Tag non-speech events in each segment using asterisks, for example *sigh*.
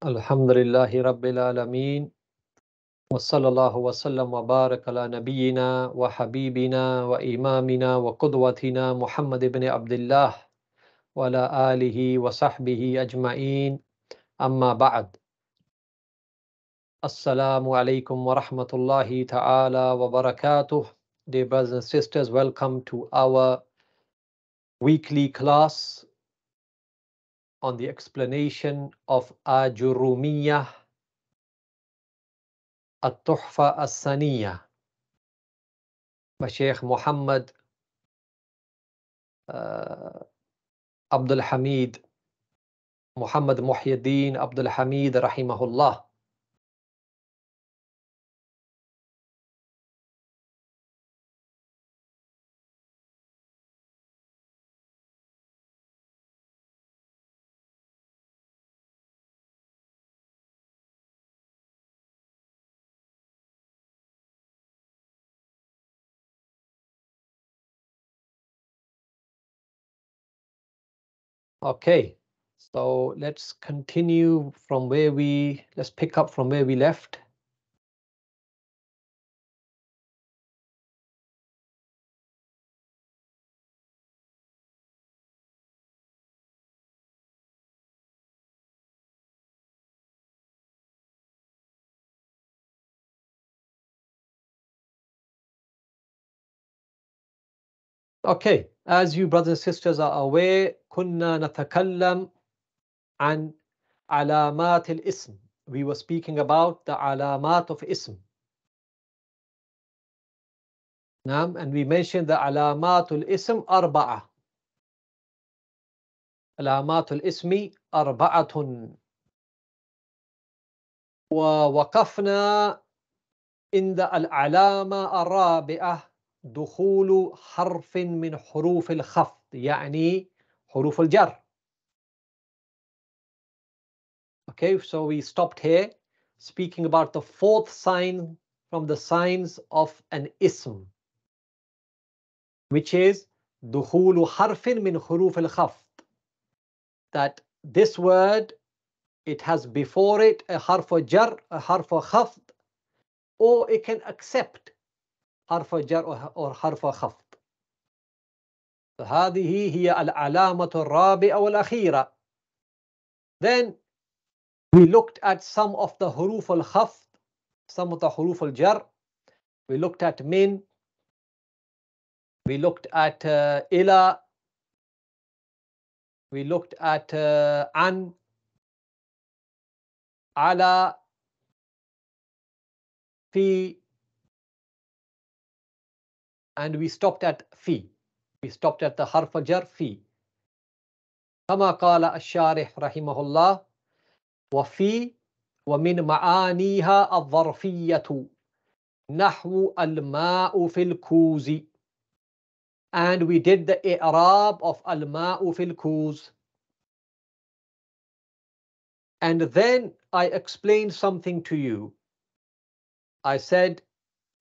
الحمد لله رب العالمين وصلى الله وسلم وبارك على نبينا وحبيبنا وإمامنا وقدوتنا محمد بن عبد الله وعلى آله وصحبه أجمعين أما بعد السلام عليكم ورحمة الله تعالى وبركاته Dear brothers and sisters, welcome to our weekly class on the explanation of Ajurumiyah At-Tuhfa As-Saniyah by Sheikh Muhammad uh, Abdul Hamid Muhammad Muhyiddin Abdul Hamid Rahimahullah Okay, so let's continue from where we, let's pick up from where we left. Okay, as you brothers and sisters are aware, كنا نتكلم عن علامات الاسم we were speaking about the علامات of اسم نعم and we mentioned the علامات الاسم أربعة علامات الاسم أربعة ووقفنا عند العلامة الرابعة دخول حرف من حروف الخفض يعني حروف الجر. Okay, so we stopped here speaking about the fourth sign from the signs of an ism, which is دخول حرف من حروف الخفض. That this word, it has before it a harf jar, a harf khafd, or it can accept harf jar or, or harf khafd. فهذه هي العلامة الرابعة والأخيرة Then we looked at some of the huruf al khaf, some of the huruf al-jar. We looked at min. We looked at uh, ila. We looked at uh, an, ala, fi, and we stopped at fi. We stopped at the harf jar fi. كما قال الشارح رحمه الله وفي ومن معانيها الظرفية نحو الماء في kuzi and we did the i'rab of al-ma'u fil kuz and then i explained something to you i said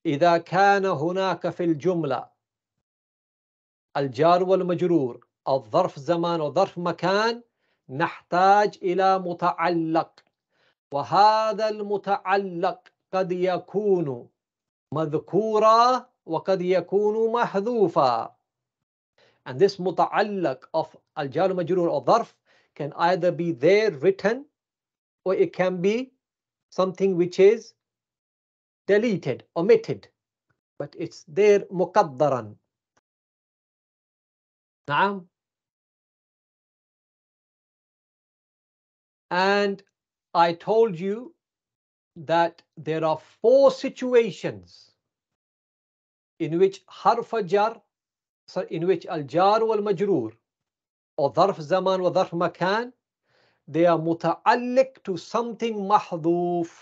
إذا kana هناك في jumla الجار والمجرور الظرف زمان وظرف مكان نحتاج إلى متعلق وهذا المتعلق قد يكون مذكورا وقد يكون محذوفا and this متعلق of الجار والمجرور or ظرف can either be there written or it can be something which is deleted omitted but it's there مقدرا نعم And I told you that there are four situations in which harf jar, in which al jar wal majrur, or dharf zaman wa dharf makan, they are muta'alliq to something mahduf.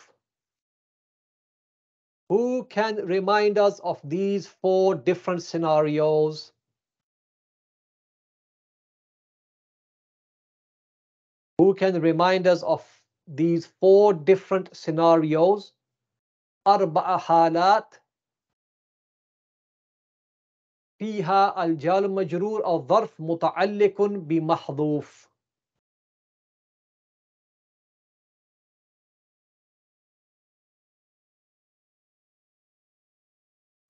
Who can remind us of these four different scenarios? who can remind us of these four different scenarios. أربع حالات فيها الجار المجرور أو الظرف متعلق بمحذوف.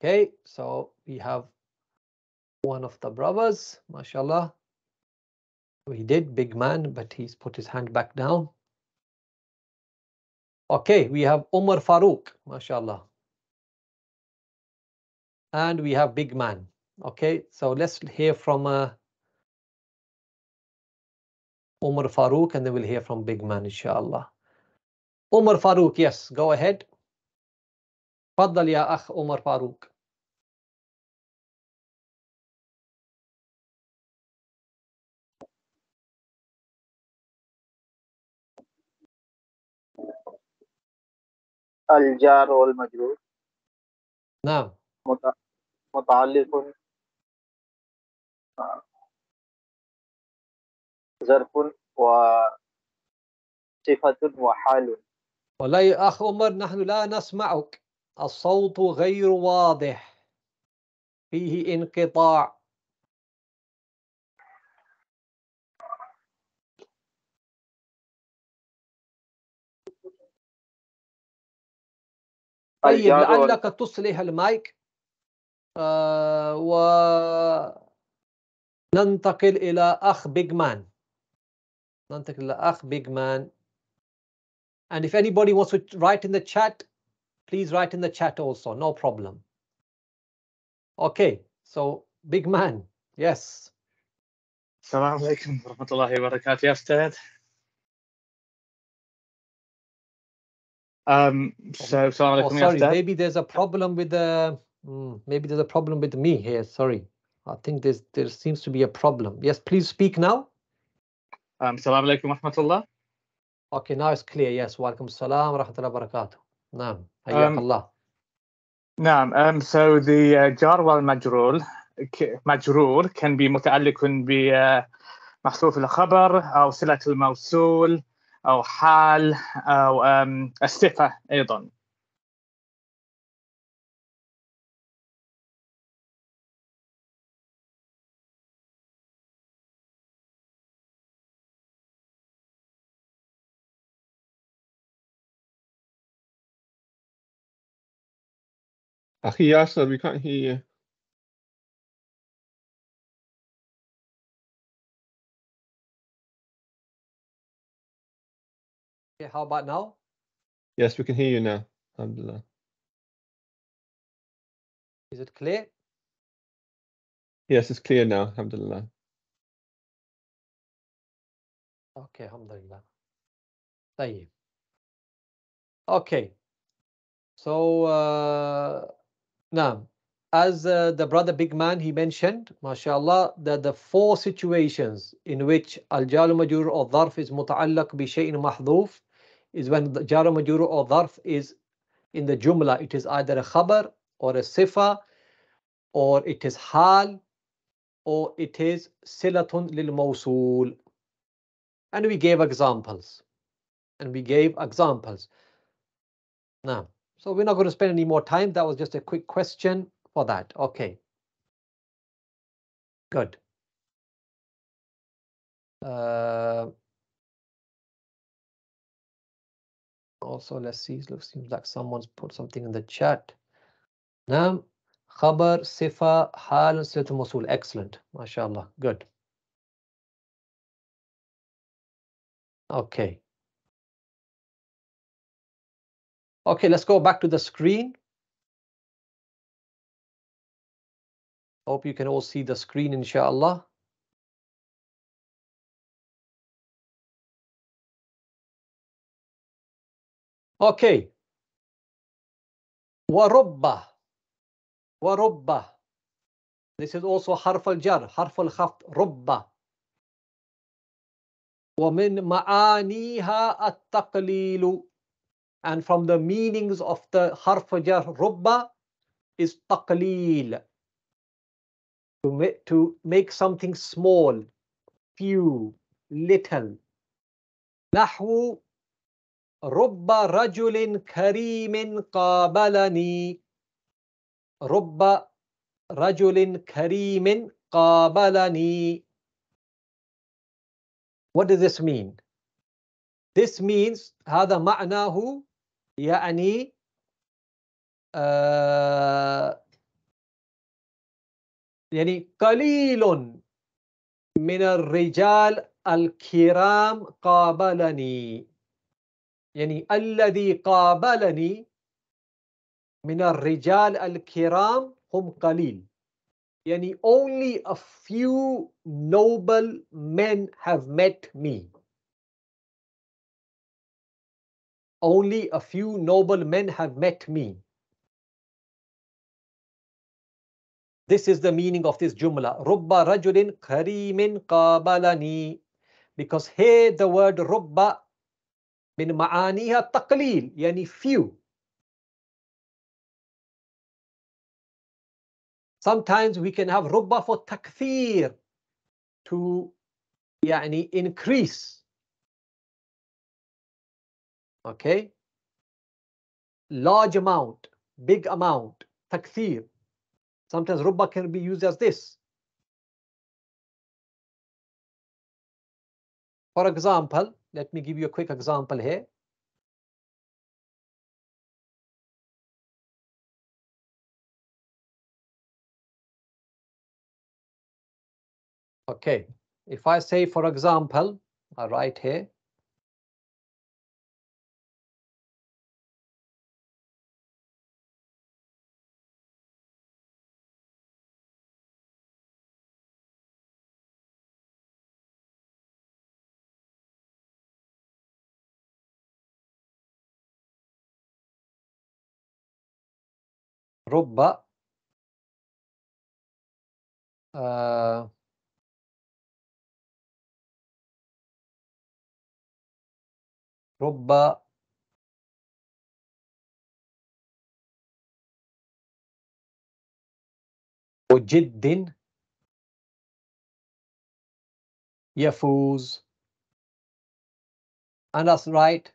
Okay, so we have one of the brothers, mashallah. He did, big man, but he's put his hand back down. Okay, we have Umar Farouk, mashallah. And we have big man. Okay, so let's hear from uh, Umar Farouk and then we'll hear from big man, inshallah. Umar Farouk, yes, go ahead. Faddal ya akh Umar Farouk. الجار والمجرور نعم متعلق ظرف وصفة وحال والله يا أخ عمر نحن لا نسمعك الصوت غير واضح فيه انقطاع طيب لعلك تصلح المايك آه وننتقل إلى أخ بيجمان ننتقل إلى أخ بيجمان And if anybody wants to write in the chat, please write in the chat also, no problem. Okay, so big man, yes. السلام عليكم ورحمة الله وبركاته يا أستاذ. Um, oh so, so oh, sorry, maybe there's a problem with the mm, maybe there's a problem with me here. Sorry, I think there's there seems to be a problem. Yes, please speak now. Um, Salam alaikum rahmatullah. Okay, now it's clear. Yes, welcome, salam rahmatullah barakatuh. Naam, hayyakallah. Um, naam, um, so the uh, jar wal majrul majrul can be متعلق al محذوف or silat al mawsool. أو حال أو الصفة أيضا أخي ياسر we can't hear you Okay, how about now? Yes, we can hear you now. Alhamdulillah. Is it clear? Yes, it's clear now. Alhamdulillah. Okay, Alhamdulillah. you. Okay. So, uh, now, as uh, the brother big man he mentioned, mashallah, that the four situations in which al-jalu majur or dharf is mutaallak bi shay'in mahdhuf is when the jar majuro or dharf is in the jumla. It is either a khabar or a sifa, or it is hal, or it is silatun lil mawsul. And we gave examples. And we gave examples. Now, so we're not going to spend any more time. That was just a quick question for that. Okay. Good. Uh, also let's see It looks seems like someone's put something in the chat Nam, خبر صفة حال صلة الموصول excellent ما شاء الله good okay okay let's go back to the screen hope you can all see the screen inshallah Okay. ورب ورب This is also al-jar, harf al الخفض رب ومن معانيها التقليل and from the meanings of the harf jar rubba is taqleel to make, to make something small few little nahwu رب رجل كريم قابلني رب رجل كريم قابلني What does this mean? This means هذا معناه يعني uh, يعني قليل من الرجال الكرام قابلني يعني الذي قابلني من الرجال الكرام هم قليل يعني only a few noble men have met me only a few noble men have met me This is the meaning of this jumla. Rubba rajulin karimin قابلني Because here the word rubba من معانيها التقليل يعني few sometimes we can have ربا for تكثير to يعني increase okay large amount big amount تكثير sometimes ربا can be used as this for example let me give you a quick example here. Okay, if I say, for example, I write here, رب آه رب جد يفوز and that's right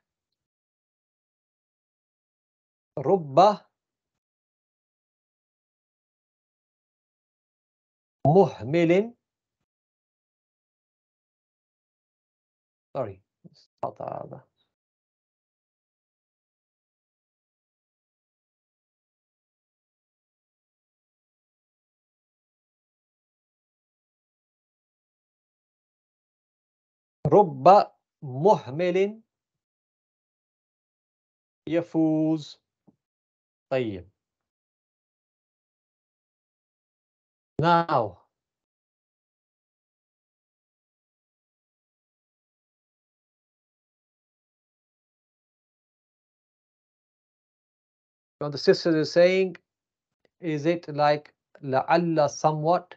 رب مهمل سوري خطأ هذا رب مهمل يفوز طيب Now, what the sister is saying, is it like la'alla somewhat?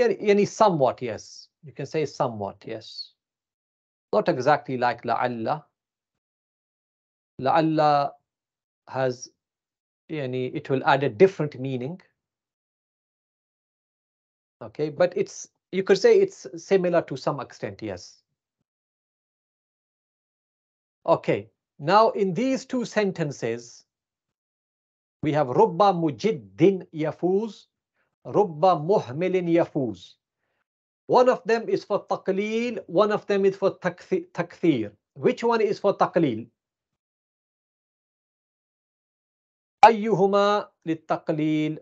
Any somewhat, yes. You can say somewhat, yes. Not exactly like la'alla. La'alla has any, it will add a different meaning. Okay, but it's you could say it's similar to some extent, yes. Okay, now in these two sentences, we have Rubba Mujiddin Yafuz, Rubba Muhmilin Yafuz. One of them is for taqleel, one of them is for takthir. Which one is for taqleel? أيهما للتقليل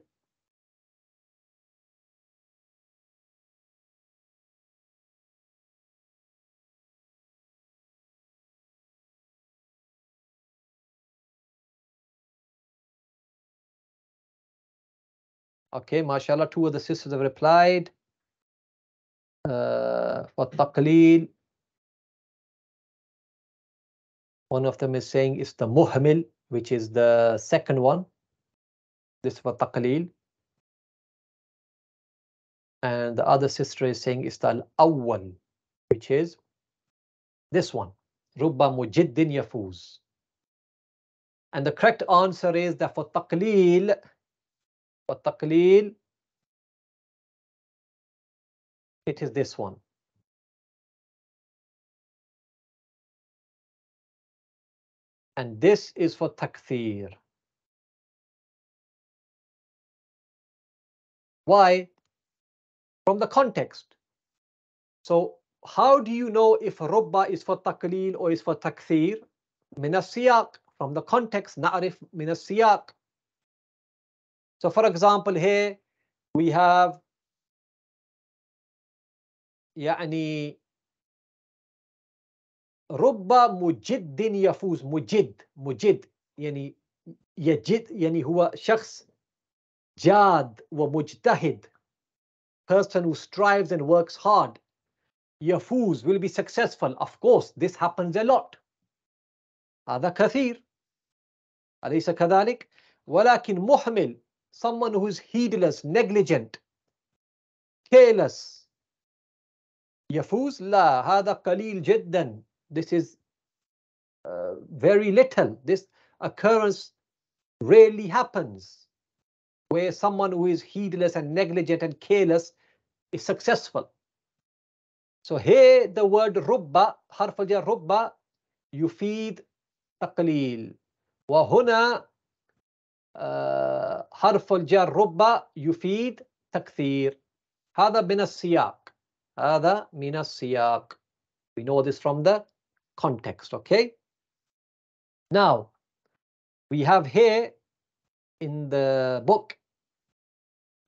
Okay, mashallah, two of the sisters have replied. Uh, والتقليل. One of them is saying it's the muhmil. which is the second one. This for taqlil, And the other sister is saying istal awwal, which is this one. Rubba mujiddin yafuz. And the correct answer is that for taqlil, for taqlil, it is this one. And this is for takthir. Why? From the context. So how do you know if rubba is for takleel or is for takthir? Minasiyak from the context, na'rif minasiyak. So for example, here we have يعني رب مجد يفوز مجد مجد يعني يجد يعني هو شخص جاد ومجتهد person who strives and works hard يفوز will be successful of course this happens a lot هذا كثير أليس كذلك ولكن محمل someone who is heedless negligent careless يفوز لا هذا قليل جدا this is uh, very little. This occurrence rarely happens where someone who is heedless and negligent and careless is successful. So here the word rubba, harf al rubba يفيد تقليل وهنا حرف الجر رب يفيد تكثير هذا من السياق هذا من السياق we know this from the context, okay? Now, we have here in the book,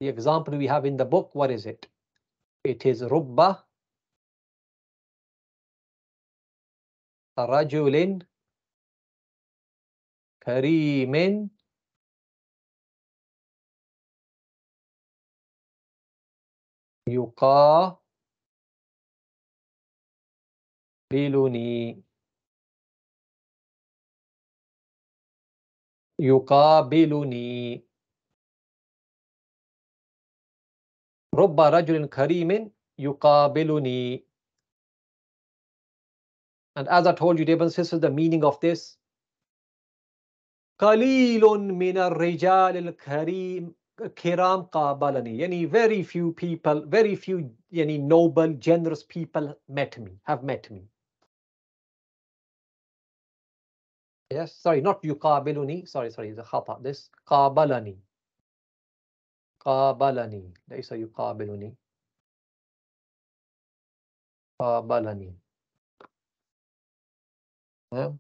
the example we have in the book, what is it? It is Rubba رجل كريم يقا يقابلني يقابلني رب رجل كريم يقابلني And as I told you, dear brothers and sisters, the meaning of this قليل من الرجال الكريم كرام قابلني يعني very few people, very few يعني noble, generous people met me, have met me. Yes, sorry, not يقابلني. Sorry, sorry, the خطأ. This قابلني. قابلني. ليس يقابلني. قابلني. تمام؟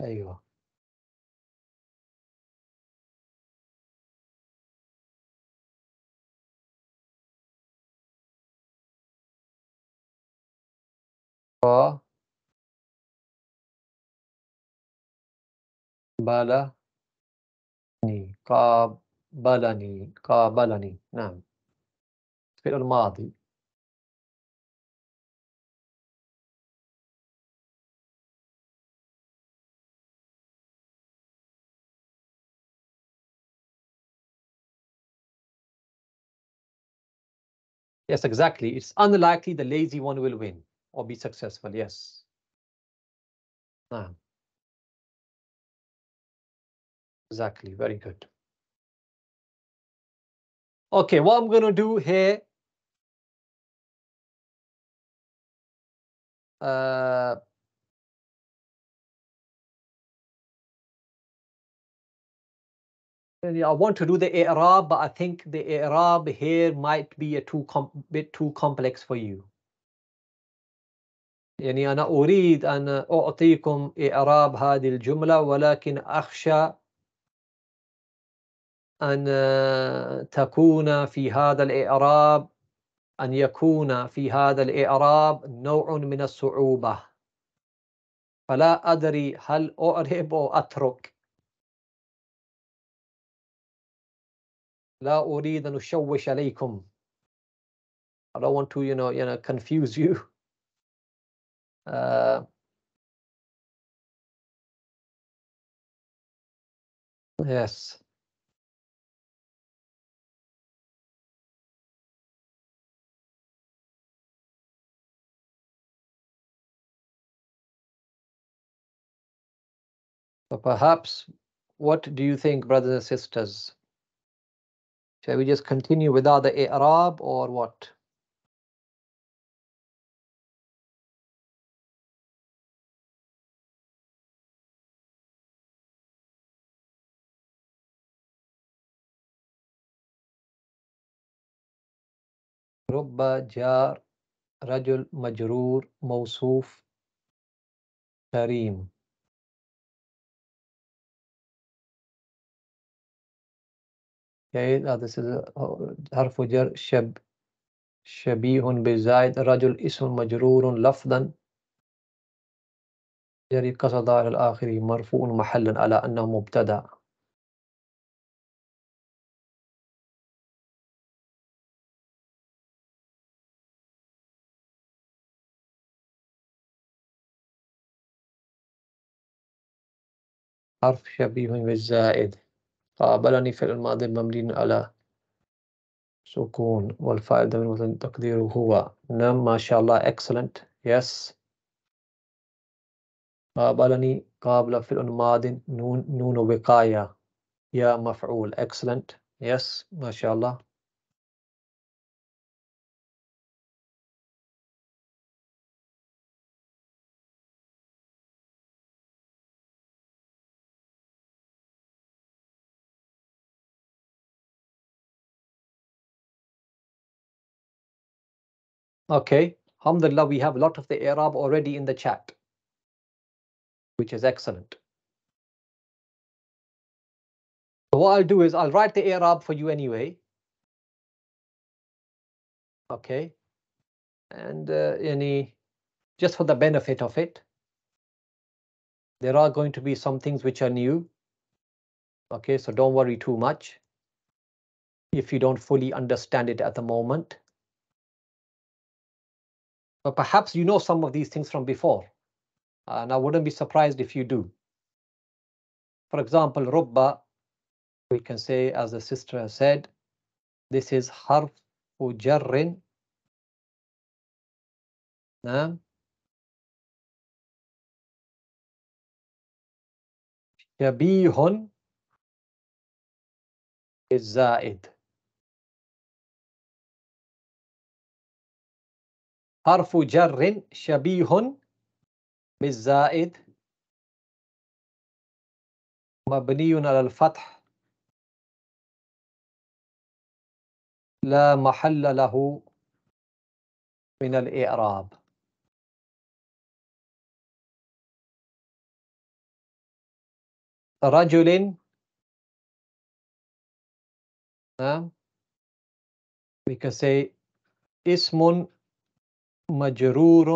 أيوه. قا قابلني قابلني قابلني نعم فعل ماضي Yes, exactly. It's unlikely the lazy one will win or be successful. Yes. Now. Exactly, very good. Okay, what I'm going to do here uh, I want to do the Arab, but I think the Arab here might be a too bit too complex for you. يعني أنا أريد أن أعطيكم إعراب هذه الجملة ولكن أخشى أن تكون في هذا الإعراب أن يكون في هذا الإعراب نوع من الصعوبة فلا أدري هل أعرب أو أترك لا أريد أن أشوش عليكم I don't want to you know you know confuse you uh, *laughs* yes So perhaps, what do you think, brothers and sisters? Shall we just continue without the Arab or what? رب جار رجل مجرور موصوف كريم جيد هذا حرف جر شب شبيه بزايد الرجل اسم مجرور لفظا جري قصد على الآخر مرفوع محلا على أنه مبتدأ حرف شبيه بالزائد قابلني فعل الماضي مبني على سكون والفاعل ضمير مستتر تقديره هو نعم ما شاء الله excellent yes قابلني قابل فعل الماضي نون نون وقاية يا مفعول excellent yes ما شاء الله Okay, alhamdulillah, we have a lot of the Arab already in the chat, which is excellent. So what I'll do is I'll write the Arab for you anyway. Okay, and uh, any, just for the benefit of it, there are going to be some things which are new. Okay, so don't worry too much if you don't fully understand it at the moment. But perhaps you know some of these things from before, and I wouldn't be surprised if you do. For example, Rubba, we can say, as the sister said, this is harf jarrin. is شبيه الزائد حرف جر شبيه بالزائد مبني على الفتح لا محل له من الإعراب رجل نعم we can say اسم مجرور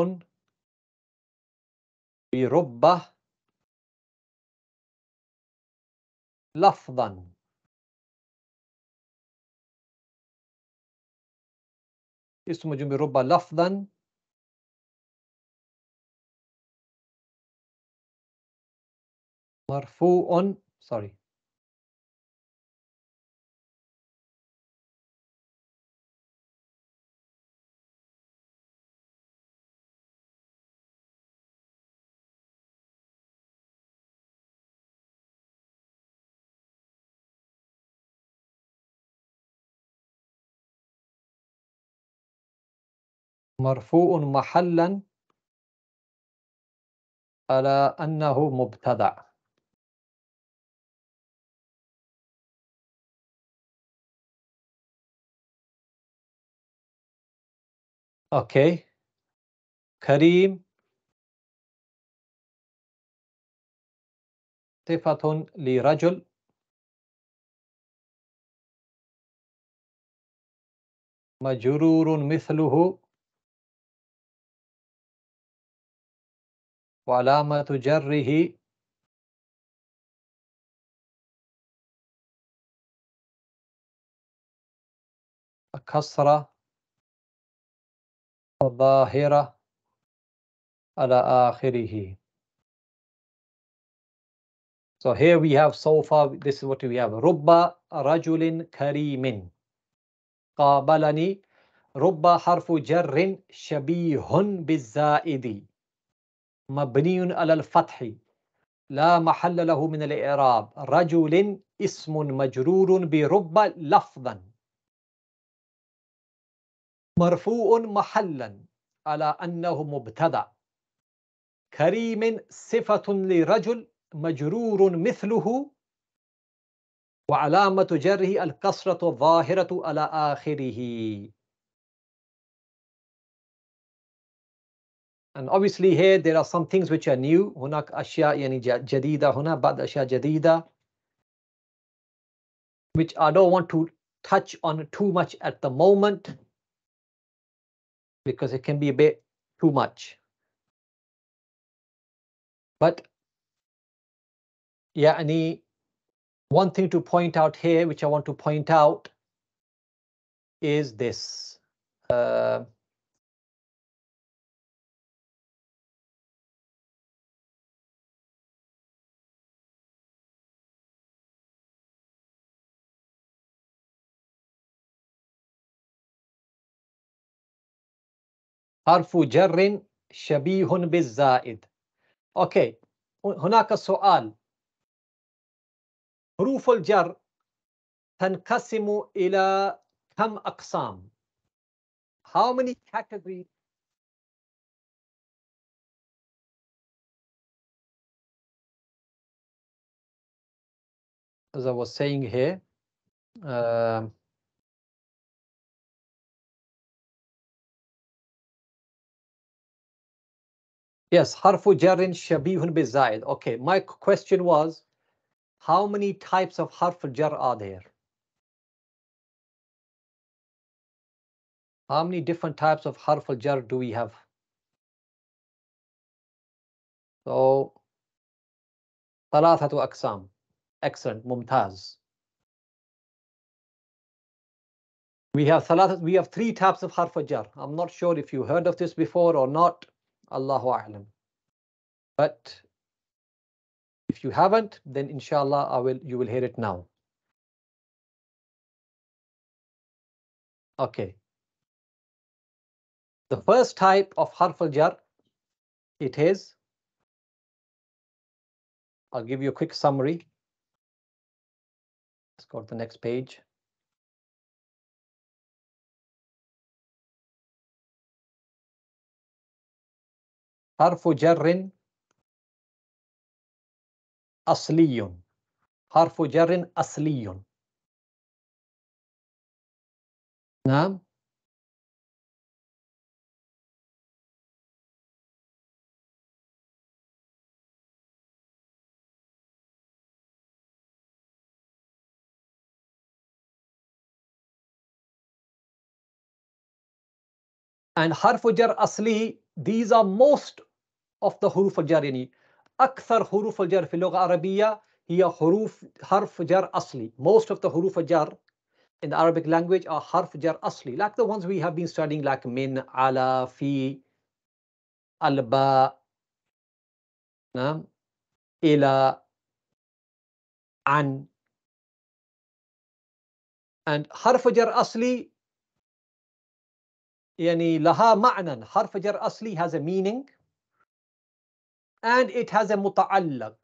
بربة لفظا اسم مجرور بربة لفظا مرفوع sorry مرفوع محلا على أنه مبتدع أوكي كريم صفة لرجل مجرور مثله وعلامة جره كسرة ظاهرة على آخره. So here we have so far, this is what we have. رب رجل كريم قابلني رب حرف جر شبيه بالزائد مبني على الفتح لا محل له من الإعراب رجل اسم مجرور برب لفظا مرفوع محلا على أنه مبتدأ كريم صفة لرجل مجرور مثله وعلامة جره الكسرة الظاهرة على آخره And obviously here there are some things which are new. هناك أشياء يعني جديدة هنا بعض أشياء جديدة which I don't want to touch on too much at the moment because it can be a bit too much. But yeah, any one thing to point out here, which I want to point out is this. Uh, حرف جر شبيه بالزائد أوكي هناك سؤال حروف الجر تنقسم إلى كم أقسام How many categories As I was saying here, uh, Yes, harfu jarrin shabihun bizaid. Okay, my question was, how many types of harfu jar are there? How many different types of harfu jar do we have? So, thalathatu aksam. Excellent, mumtaz. We have thalathat, we have three types of harfu jar. I'm not sure if you heard of this before or not. Allahu A'lam. But if you haven't, then inshallah I will you will hear it now. Okay. The first type of harf al jar, it is. I'll give you a quick summary. Let's go to the next page. Harfujarin asliyon. Harfujarin asliyon. jarrin asliyun naam And harfujar asli, these are most of the huruf jar yani akthar huruf jar fi lugha arabiya hiya harf jar asli most of the huruf jar in the arabic language are harf jar asli like the ones we have been studying like min ala fi alba na ila an and harf jar asli yani laha ma'nan harf jar asli has a meaning and it has a mutaallak.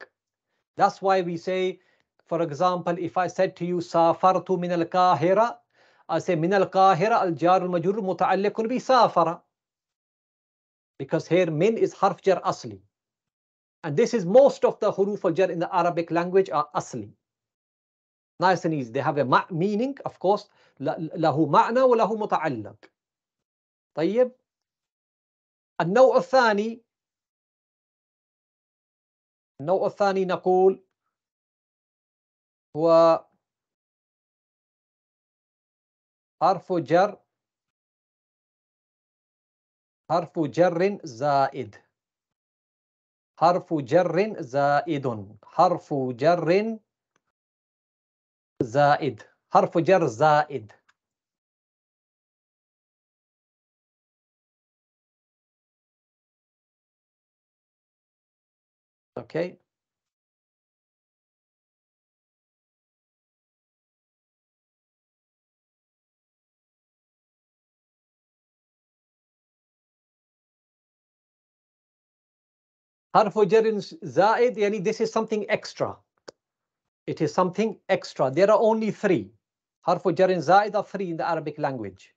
That's why we say, for example, if I said to you, safartu min al-Kahira, I say min al-Kahira al-jar al-majur muta'alliqun bi safara. Because here min is harf jar asli. And this is most of the huruf al-jar in the Arabic language are asli. Nice and easy. They have a ma meaning, of course. ma'na wa lahu متعلق. طيب النوع الثاني النوع الثاني نقول هو حرف جر حرف جر زائد حرف جر زائد حرف جر زائد حرف جر زائد okay Harfujarin jarin zaid yani this is something extra it is something extra there are only three harfujarin jarin zaid are three in the arabic language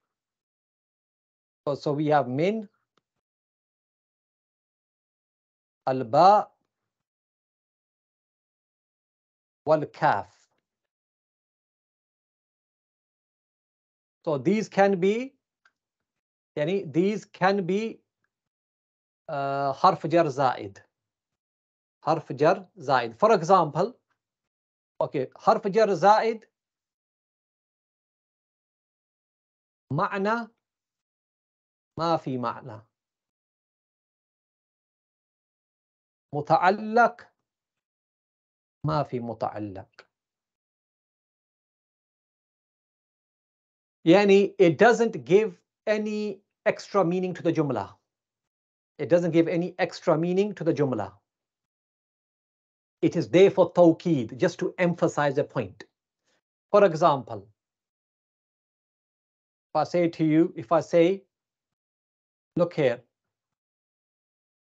so, so we have min al ba والكاف So these can be يعني these can be uh, حرف جر زائد حرف جر زائد for example okay. حرف جر زائد معنى ما في معنى متعلق ما في متعلق يعني it doesn't give any extra meaning to the jumla it doesn't give any extra meaning to the jumla it is there for tawqid just to emphasize a point for example if i say to you if i say look here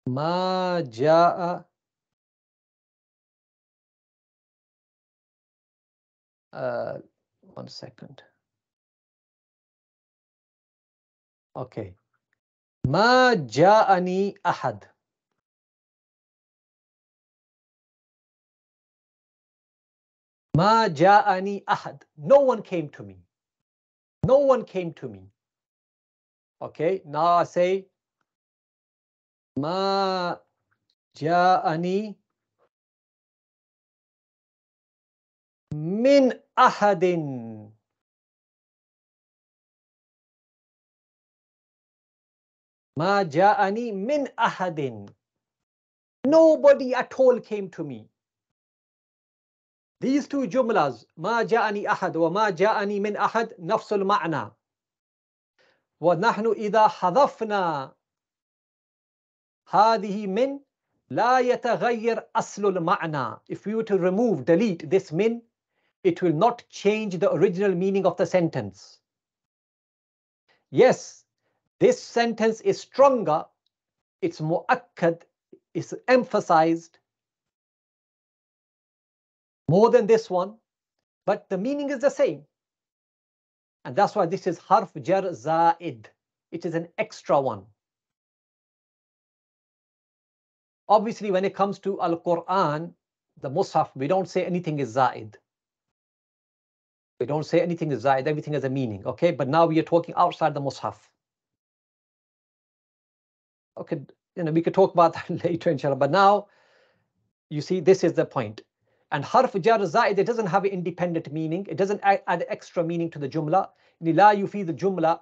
ما جاء. uh, one second. Okay. Ma ja'ani ahad. Ma ja'ani ahad. No one came to me. No one came to me. Okay, now I say Ma ja'ani min ahadin ma ja'ani min ahadin nobody at all came to me these two jumlas ma ja'ani ahad wa ma ja'ani min ahad نفس المعنى ونحن إذا حذفنا هذه من لا يتغير أصل المعنى if we were to remove delete this min it will not change the original meaning of the sentence. Yes, this sentence is stronger, it's mu'akkad, it's emphasized more than this one, but the meaning is the same. And that's why this is harf jar zaid. It is an extra one. Obviously, when it comes to Al Quran, the Musaf, we don't say anything is zaid. We don't say anything is zaid, everything has a meaning, okay? But now we are talking outside the mushaf. Okay, you know, we could talk about *laughs* that later, inshallah. But now, you see, this is the point. And harf jar it doesn't have an independent meaning. It doesn't add, extra meaning to the jumla. لا يفيد jumla,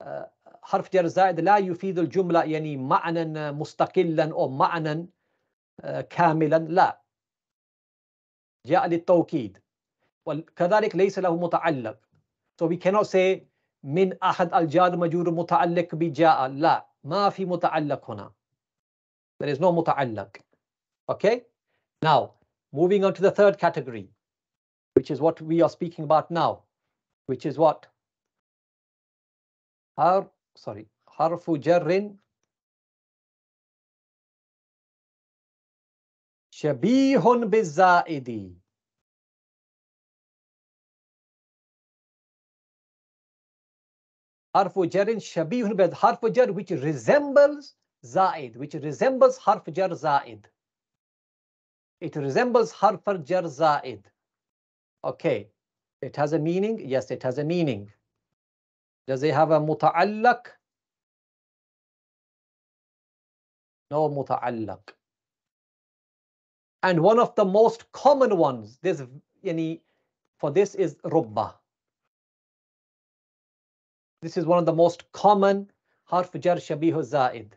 uh, harf جر زائد لا يفيد jumla, yani معنى مستقلا uh, or معنى uh, kamilan, la. جاء ta'kid. وكذلك ليس له متعلق so we cannot say من أحد الجاد مجرور متعلق بجاء لا ما في متعلق هنا there is no متعلق okay now moving on to the third category which is what we are speaking about now which is what har sorry harfu jarrin shabihun bizaidi harfu jarin shabihun bid jar which resembles zaid which resembles harf jar zaid it resembles harf jar zaid okay it has a meaning yes it has a meaning does it have a muta'allaq no muta'allaq and one of the most common ones this for this is rubbah this is one of the most common harf jar shabihu zaid.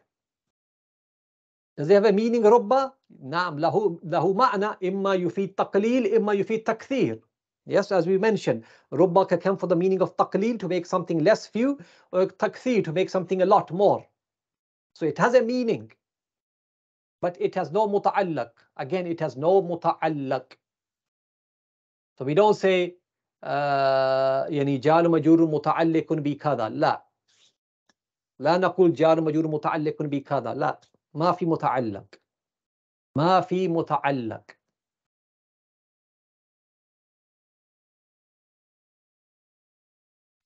Does it have a meaning imma له معنى imma يفيد takfir. Yes, as we mentioned, ربما can come for the meaning of تقليل to make something less few or تكثير to make something a lot more. So it has a meaning. But it has no muta'allak. Again, it has no muta'allak. So we don't say آه، يعني جار مجرور متعلق بكذا لا لا نقول جار مجرور متعلق بكذا لا ما في متعلق ما في متعلق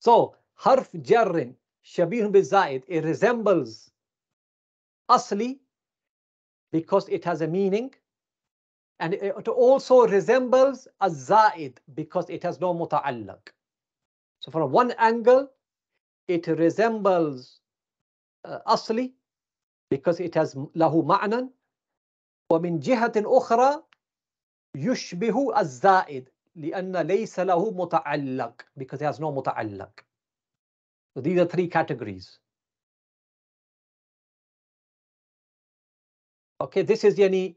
So حرف جر شبيه بالزائد it resembles أصلي because it has a meaning And it also resembles a zaid because it has no muta'allaq. So from one angle, it resembles uh, asli because it has lahu ma'nan. ومن جهة أخرى يشبه za'id lianna ليس lahu متعلق because it has no متعلق. So these are three categories. Okay, this is yani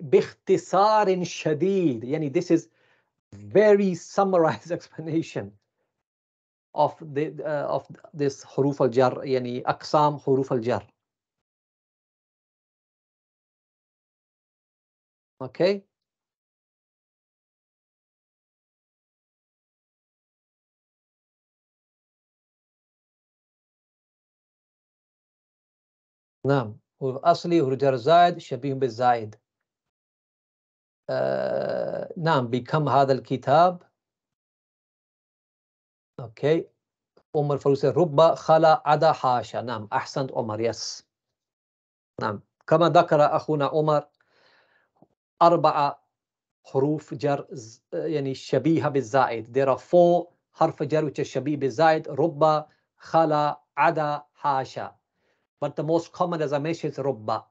باختصار شديد يعني this is very summarized *laughs* explanation of the uh, of this حروف الجر يعني أقسام حروف الجر okay نعم والأصلي هو الجر زائد شبيه بالزائد آه، نعم بكم هذا الكتاب اوكي عمر فروسي رب خلا عدا حاشا نعم احسنت عمر يس نعم كما ذكر اخونا عمر اربع حروف جر يعني شبيهه بالزائد there are four حرف جر which is شبيه بالزائد رب خلا عدا حاشا but the most common as I mentioned is ربا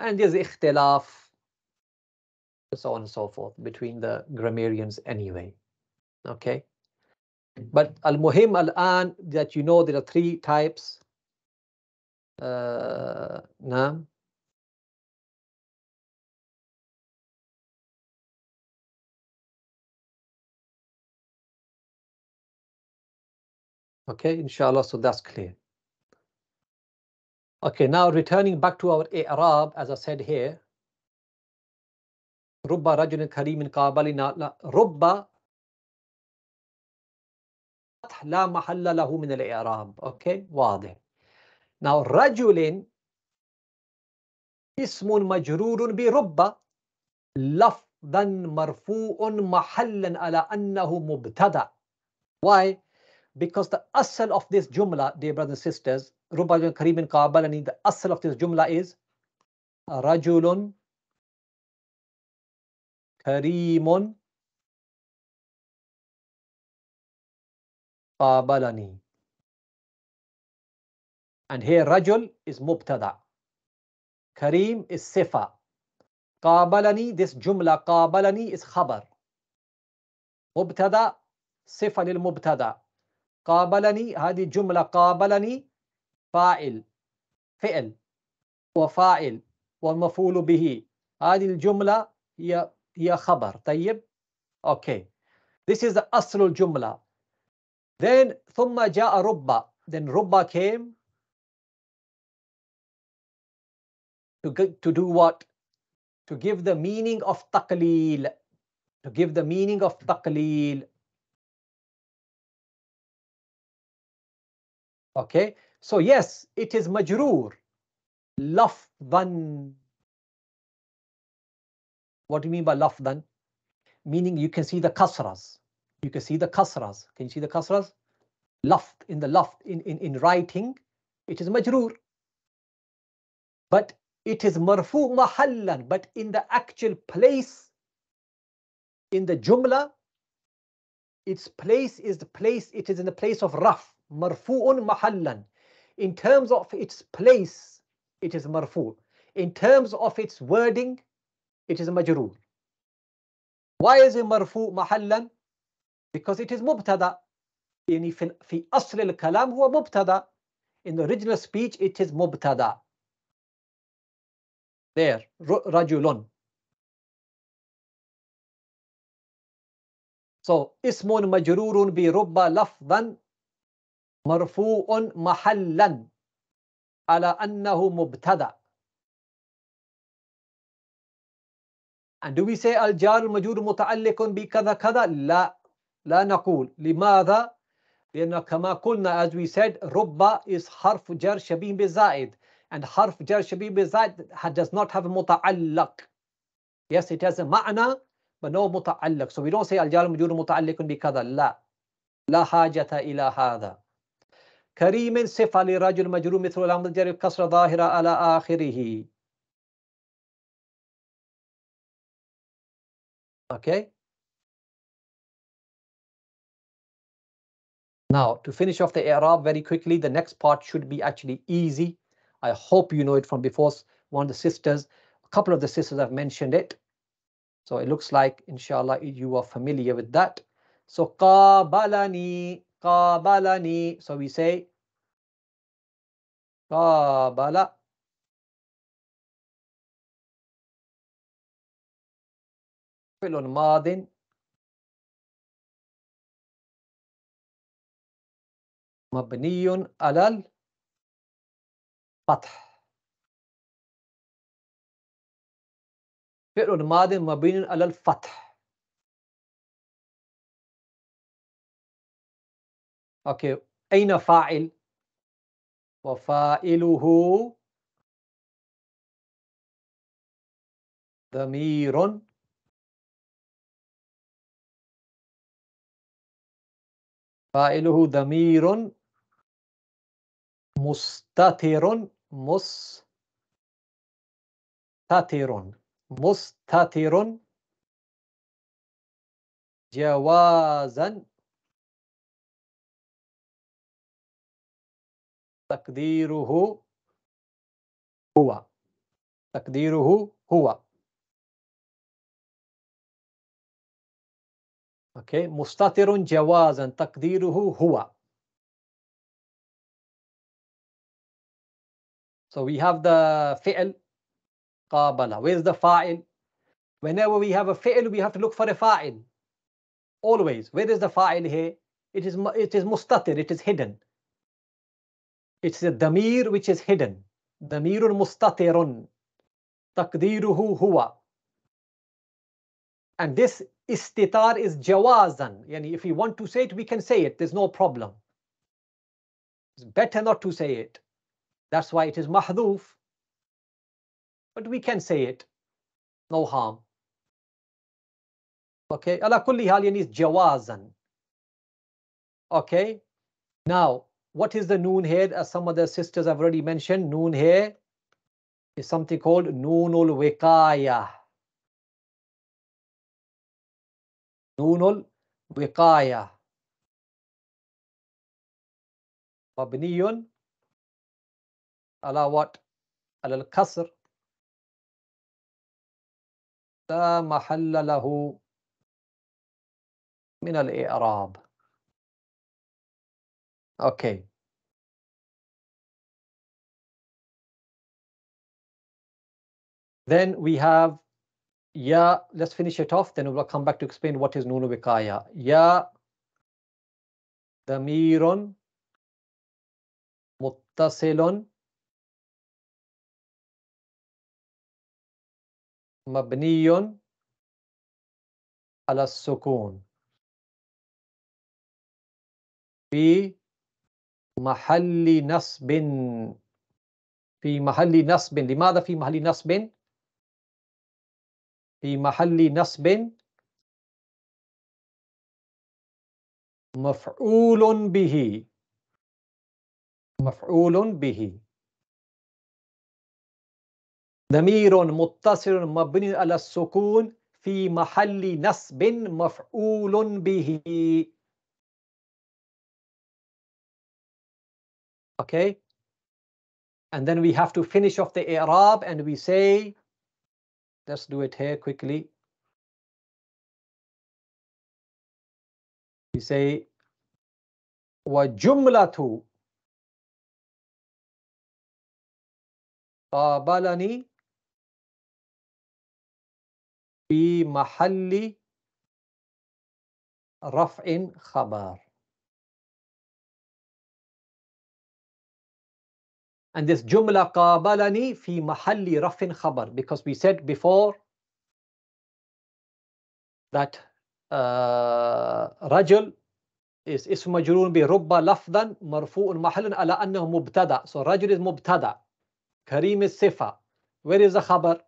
and there's اختلاف so on and so forth between the grammarians anyway. Okay. But al-muhim al-an that you know there are three types. Uh, naam. Okay, inshallah, so that's clear. Okay, now returning back to our Arab, as I said here, رب رجل كريم قابلنا لا رب لا محل له من الإعراب أوكي واضح Now رجل اسم مجرور برب لفظا مرفوع محلا على أنه مبتدأ Why? Because the أصل of this جملة dear brothers and sisters, رب رجل كريم قابلني, the أصل of this جملة is رجل كريم قابلني and here رجل is مبتدع كريم is صفة قابلني this جملة قابلني is خبر مبتدع صفة للمبتدع قابلني هذه جملة قابلني فاعل فعل وفاعل والمفعول به هذه الجملة هي هي خبر طيب اوكي this is the أصل الجملة then ثم جاء ربا then ربا came to to do what to give the meaning of تقليل to give the meaning of تقليل okay so yes it is مجرور لفظا what do you mean by lafdan? Meaning you can see the kasras. You can see the kasras. Can you see the kasras? Laft, in the laft, in, in, in writing, it is majroor. But it is marfu mahallan, but in the actual place, in the jumla, its place is the place, it is in the place of raf, marfu'un mahallan. In terms of its place, it is marfu. In terms of its wording, it is مجرور why is it مرفوع محلا because it is مبتدا يعني في, في أصل الكلام هو مبتدا in the original speech it is مبتدا there رجل so اسم مجرور برب لفظا مرفوع محلا على أنه مبتدأ And do we say الجار المجرور متعلق بكذا كذا؟ لا لا نقول لماذا؟ لأن كما قلنا as we said رب is حرف جر شبيه بزائد and حرف جر شبيه بزائد does not have متعلق yes it has a معنى but no متعلق so we don't say الجار المجرور متعلق بكذا لا لا حاجة إلى هذا كريم صفة لرجل مجرور مثل العمل الجر كسر ظاهرة على آخره Okay. Now, to finish off the Arab very quickly, the next part should be actually easy. I hope you know it from before. One of the sisters, a couple of the sisters have mentioned it. So it looks like, inshallah, you are familiar with that. So, qabalani, qabalani. So we say, qabala, فعل ماض مبني على الفتح فعل ماض مبني على الفتح اوكي اين فاعل وفاعله ضمير فاعله ضمير مستتر مستتر مستتر جوازا تقديره هو تقديره هو okay مستتر جوازا takdiruhu huwa. So we have the fi'l قابل. Where's the fa'il? Whenever we have a fi'l, we have to look for a fa'il. Always. Where is the fa'il here? It is, it is mustatir, it is hidden. It's a damir which is hidden. Damirun mustatirun. Takdiruhu huwa. And this istitar is jawazan. Yani if we want to say it, we can say it. There's no problem. It's better not to say it. That's why it is mahdhuf. But we can say it. No harm. Okay. Ala kulli hal yani is jawazan. Okay. Now, what is the noon here? As some other sisters have already mentioned, noon here is something called noonul wikaya. دون الوقاية مبني على وات على الكسر لا محل له من الإعراب أوكي Then we have Yeah, let's finish it off, then we'll come back to explain what is Nunu Wikaya. Yeah, Damirun Muttasilun Mabniyun على السكون في محل نصب في محل نصب لماذا في محل نصب في محل نصب مفعول به مفعول به ضمير متصل مبني على السكون في محل نصب مفعول به okay and then we have to finish off the i'rab and we say Let's do it here quickly. We say وَجُمْلَةُ قابلني في محل رفع خبر And this جملة قابلني في محل رفع خبر because we said before that uh, رجل is اسم مجرور برب لفظا مرفوع محل على أنه مبتدأ so رجل is مبتدأ كريم الصفة where is the خبر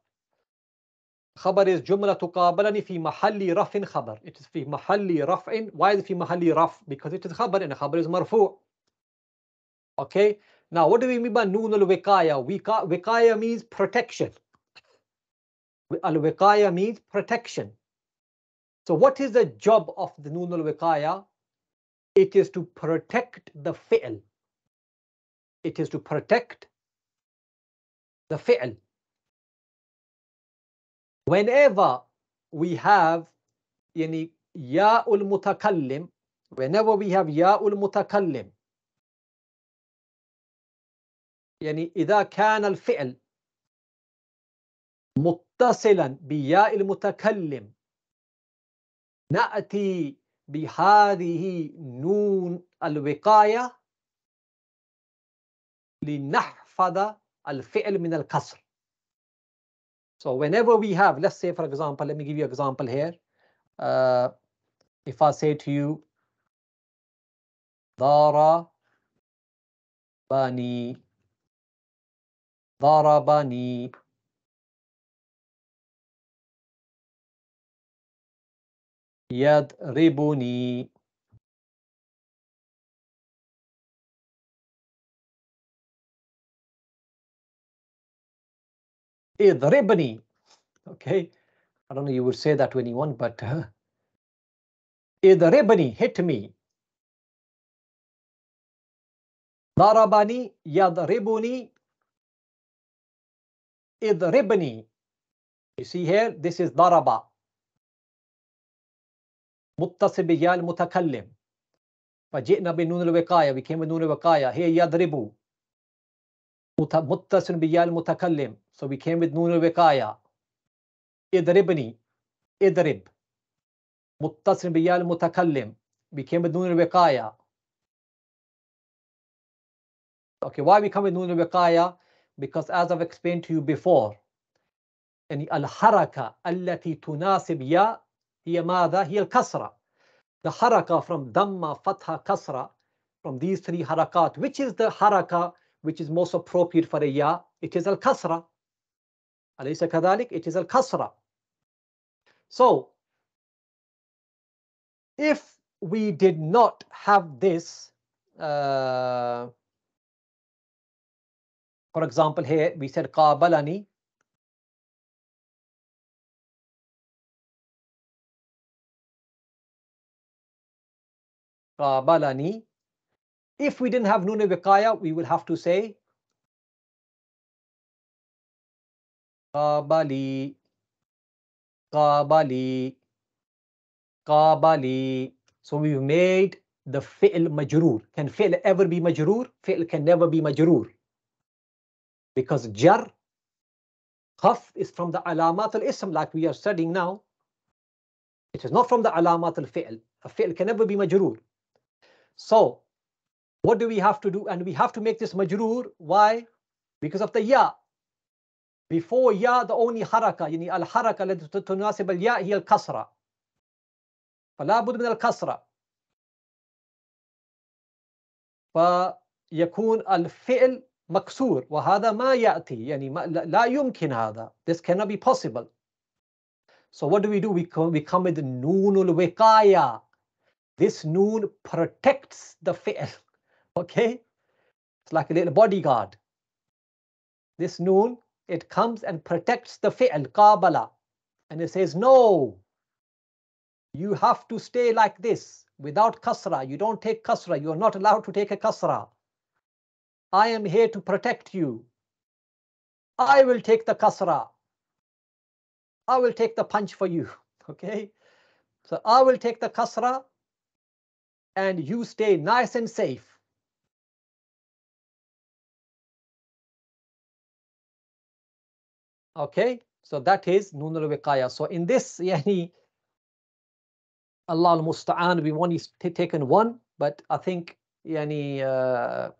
خبر is جملة قابلني في محل رفع خبر it is في محل رفع why is في محل رفع because it is خبر and خبر is مرفوع okay Now, what do we mean by noon al Wakaya means protection. Al-wiqaya means protection. So what is the job of the noon al-wiqaya? is to protect the fi'l. It is to protect the fi'l. Whenever we have yani, ya ul mutakallim, whenever we have ya ul mutakallim, يعني إذا كان الفعل متصلا بياء المتكلم نأتي بهذه نون الوقاية لنحفظ الفعل من الكسر. So whenever we have, let's say for example, let me give you an example here. Uh, if I say to you, Dara Bani ضربني يضربني اضربني okay I don't know you would say that to anyone but uh, اضربني hit me ضربني يضربني اضربني You see here this is ضرب متصل بياء المتكلم فجئنا بنون الوقاية we came بنون الوقاية هي يضرب متصل بياء المتكلم so we came with نون الوقاية اضربني اضرب متصل بياء المتكلم we came with نون الوقاية Okay, why we come with نون الوقاية? because as I've explained to you before, haraka الحركة tunasib ya يا هي ماذا؟ al kasra. The haraka from Dhamma, Fatha, Kasra, from these three harakat, which is the haraka which is most appropriate for a ya? It is al-kasra. Alaysa kadalik, it is al-kasra. So, if we did not have this, uh, for example, here we said qabalani. Qabalani. If we didn't have Nune Wiqaya, we will have to say Qabali, Qabali, Qabali. So we've made the fi'l majroor. Can fi'l ever be majroor? Fi'l can never be majroor. because jar khaf is from the alamat al-ism like we are studying now it is not from the alamat al-fi'l a fi'l can never be majroor so what do we have to do and we have to make this majroor why because of the ya before ya the only haraka يعني الحركة التي تناسب ya هي الكسرة فلا بد من الكسرة فيكون الفعل مكسور وهذا ما يأتي يعني ما لا يمكن هذا this cannot be possible so what do we do we come, we come with noon الوقاية this noon protects the fi'l *laughs* okay it's like a little bodyguard this noon it comes and protects the fi'l Kabbalah, and it says no you have to stay like this without kasra you don't take kasra you are not allowed to take a kasra I am here to protect you. I will take the kasra. I will take the punch for you. *laughs* Okay. So I will take the kasra and you stay nice and safe. Okay, so that is Nun al So in this, *laughs* yani, Allah al Musta'an, we only taken one, but I think yani, uh,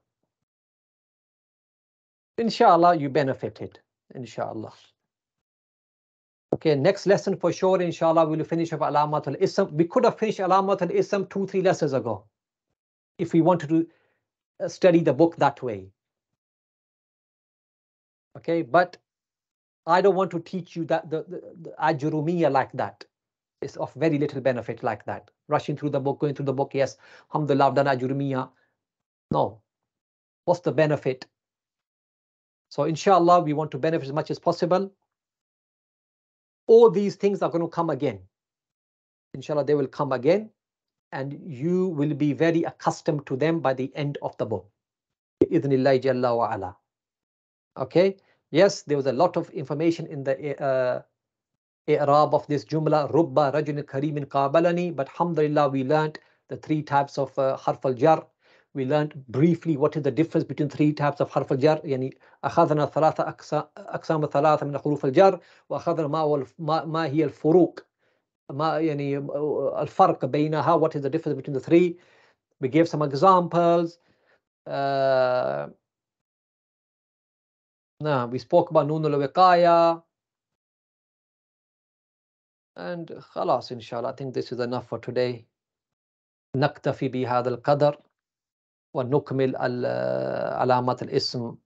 Inshallah, you benefited. Inshallah. Okay, next lesson for sure, inshallah, we'll finish up Alamat al-Ism. We could have finished Alamat al-Ism two, three lessons ago if we wanted to uh, study the book that way. Okay, but I don't want to teach you that the, the, the Ajurumiya like that. It's of very little benefit like that. Rushing through the book, going through the book, yes, Alhamdulillah, i Ajurumiya. No. What's the benefit? So inshallah, we want to benefit as much as possible. All these things are going to come again. Inshallah, they will come again and you will be very accustomed to them by the end of the book. Idhnillah Jalla wa ala. Okay. Yes, there was a lot of information in the eh, uh, of this jumla. Rubba rajun in qabalani. But alhamdulillah, we learned the three types of uh, harf al-jar we learned briefly what is the difference between three types of al-jar. يعني أخذنا ثلاثة أقسام ثلاثة من حروف الجر وأخذنا ما هو ما, ما هي الفروق ما يعني الفرق بينها what is the difference between the three we gave some examples uh, now we spoke about نون الوقاية and خلاص إن شاء الله I think this is enough for today نكتفي بهذا القدر ونكمل الاسم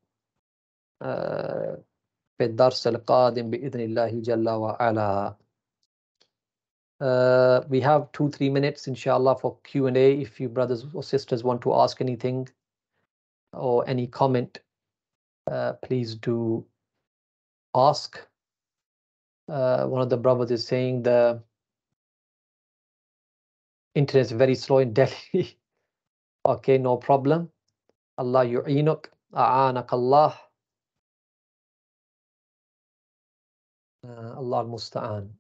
في الدرس القادم بإذن الله جل وعلا. Uh, we have two, three minutes, inshallah, for Q&A. If you brothers or sisters want to ask anything or any comment, uh, please do ask. Uh, one of the brothers is saying the internet is very slow in Delhi. *laughs* Okay, no problem. Allah yu'inuk, a'anak Allah. Uh, Allah musta'an.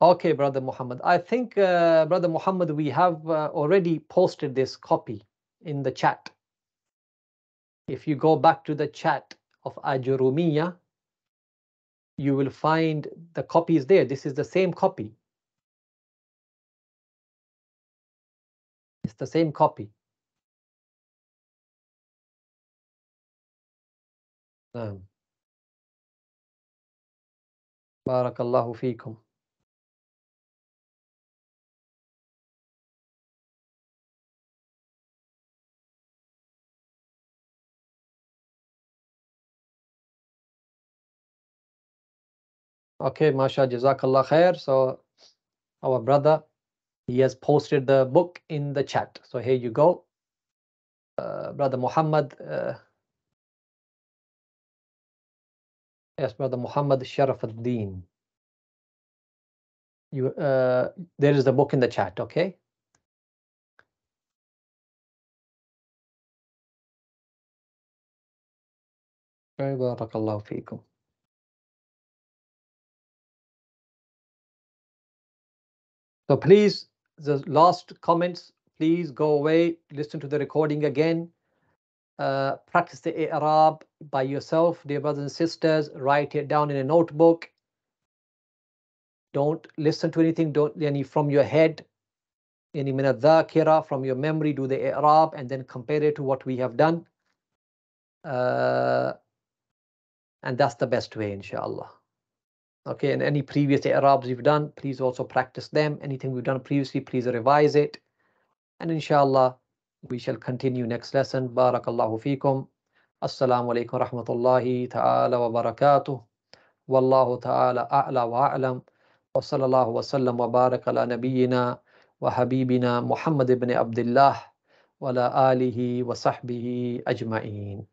Okay, Brother Muhammad. I think, uh, Brother Muhammad, we have uh, already posted this copy in the chat. If you go back to the chat of Ajurumiya, you will find the copy is there. This is the same copy. It's the same copy. نعم بارك الله Okay, Masha, Jazakallah khair. So our brother, he has posted the book in the chat. So here you go. Uh, brother Muhammad. Uh, yes, brother Muhammad Sharaf al-Din. You, uh, there is the book in the chat, okay? Very Barakallahu feekum. So please, the last comments, please go away, listen to the recording again. Uh, practice the Arab by yourself, dear brothers and sisters. Write it down in a notebook. Don't listen to anything don't any from your head, any minadhakira from your memory. Do the Arab and then compare it to what we have done. Uh, and that's the best way, inshallah okay and any previous Arabs you've done please also practice them anything we've done previously please revise it and inshallah we shall continue next lesson barakallahu fikum assalamu alaikum rahmatullahi ta'ala wa barakatuh wallahu ta'ala a'la wa a'lam wa sallallahu wa sallam wa baraka ala nabiyyina wa habibina muhammad ibn abdullah wa ala alihi wa sahbihi ajma'in